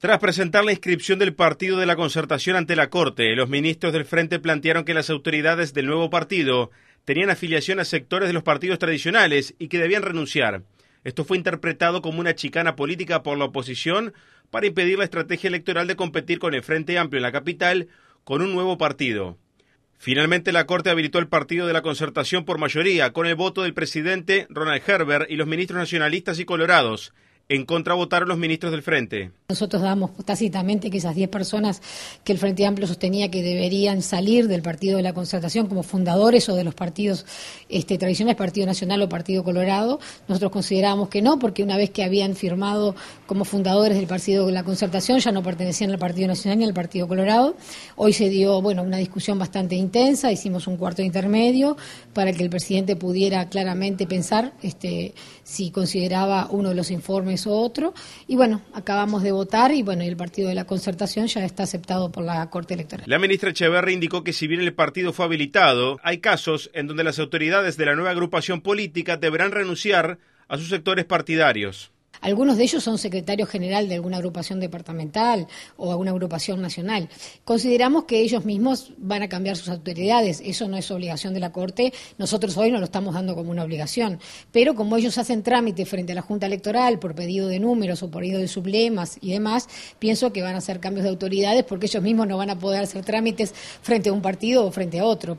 Tras presentar la inscripción del partido de la concertación ante la Corte, los ministros del Frente plantearon que las autoridades del nuevo partido tenían afiliación a sectores de los partidos tradicionales y que debían renunciar. Esto fue interpretado como una chicana política por la oposición para impedir la estrategia electoral de competir con el Frente Amplio en la capital con un nuevo partido. Finalmente, la Corte habilitó el partido de la concertación por mayoría, con el voto del presidente Ronald Herbert y los ministros nacionalistas y colorados. En contra votaron los ministros del Frente. Nosotros damos tácitamente que esas 10 personas que el Frente Amplio sostenía que deberían salir del Partido de la Concertación como fundadores o de los partidos este, tradicionales, Partido Nacional o Partido Colorado, nosotros considerábamos que no, porque una vez que habían firmado como fundadores del Partido de la Concertación ya no pertenecían al Partido Nacional ni al Partido Colorado. Hoy se dio, bueno, una discusión bastante intensa, hicimos un cuarto intermedio para que el presidente pudiera claramente pensar este, si consideraba uno de los informes o otro. Y bueno, acabamos de votar y bueno, el partido de la concertación ya está aceptado por la Corte Electoral. La ministra Echeverri indicó que si bien el partido fue habilitado, hay casos en donde las autoridades de la nueva agrupación política deberán renunciar a sus sectores partidarios. Algunos de ellos son secretarios general de alguna agrupación departamental o alguna agrupación nacional. Consideramos que ellos mismos van a cambiar sus autoridades. Eso no es obligación de la Corte. Nosotros hoy no lo estamos dando como una obligación. Pero como ellos hacen trámites frente a la Junta Electoral por pedido de números o por pedido de sublemas y demás, pienso que van a hacer cambios de autoridades porque ellos mismos no van a poder hacer trámites frente a un partido o frente a otro.